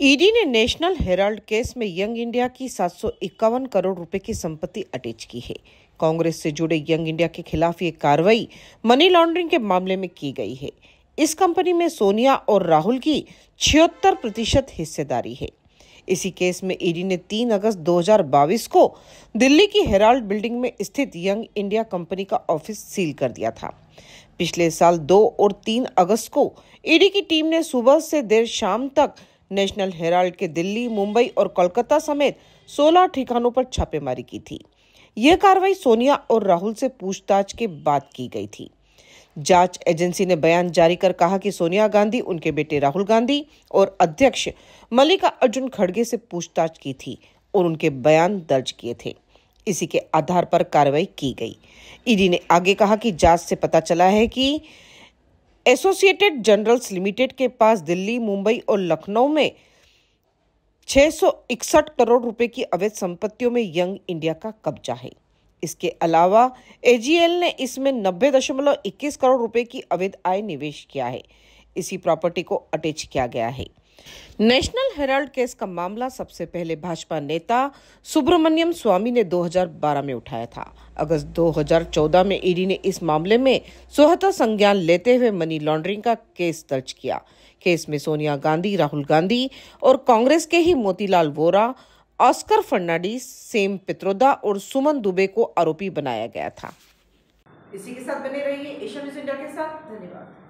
ED ने National Herald case में Young India की सात करोड़ रुपए की संपत्ति अटैच की है कांग्रेस से जुड़े यंग इंडिया के खिलाफ ये कार्रवाई मनी लॉन्ड्रिंग के मामले में की गई है इस कंपनी में सोनिया और राहुल की छिहत्तर प्रतिशत हिस्सेदारी है इसी केस में ईडी ने 3 अगस्त 2022 को दिल्ली की हेराल्ड बिल्डिंग में स्थित यंग इंडिया कंपनी का ऑफिस सील कर दिया था पिछले साल 2 और 3 अगस्त को ईडी की टीम ने सुबह से देर शाम तक नेशनल हेराल्ड के दिल्ली मुंबई और कोलकाता समेत 16 ठिकानों पर छापेमारी की थी यह कार्रवाई सोनिया और राहुल से पूछताछ के बाद की गई थी जांच एजेंसी ने बयान जारी कर कहा कि सोनिया गांधी उनके बेटे राहुल गांधी और अध्यक्ष मल्लिका अर्जुन खड़गे से पूछताछ की थी और उनके बयान दर्ज किए थे इसी के आधार पर कार्रवाई की गई ईडी ने आगे कहा कि जांच से पता चला है कि एसोसिएटेड जनरल्स लिमिटेड के पास दिल्ली मुंबई और लखनऊ में 661 करोड़ रुपए की अवैध संपत्तियों में यंग इंडिया का कब्जा है इसके अलावा एजीएल ने इसमें नब्बे दशमलव इक्कीस करोड़ रुपए की अवैध आय निवेश किया है इसी प्रॉपर्टी को अटैच किया गया है नेशनल हेराल्ड केस का मामला सबसे पहले भाजपा नेता सुब्रमण्यम स्वामी ने 2012 में उठाया था अगस्त 2014 में ईडी ने इस मामले में स्वतः संज्ञान लेते हुए मनी लॉन्ड्रिंग का केस दर्ज किया केस में सोनिया गांधी राहुल गांधी और कांग्रेस के ही मोतीलाल वोरा ऑस्कर फर्नांडिस सेम पित्रोदा और सुमन दुबे को आरोपी बनाया गया था इसी के साथ बने रहिए एशिया न्यूज इंडिया के साथ धन्यवाद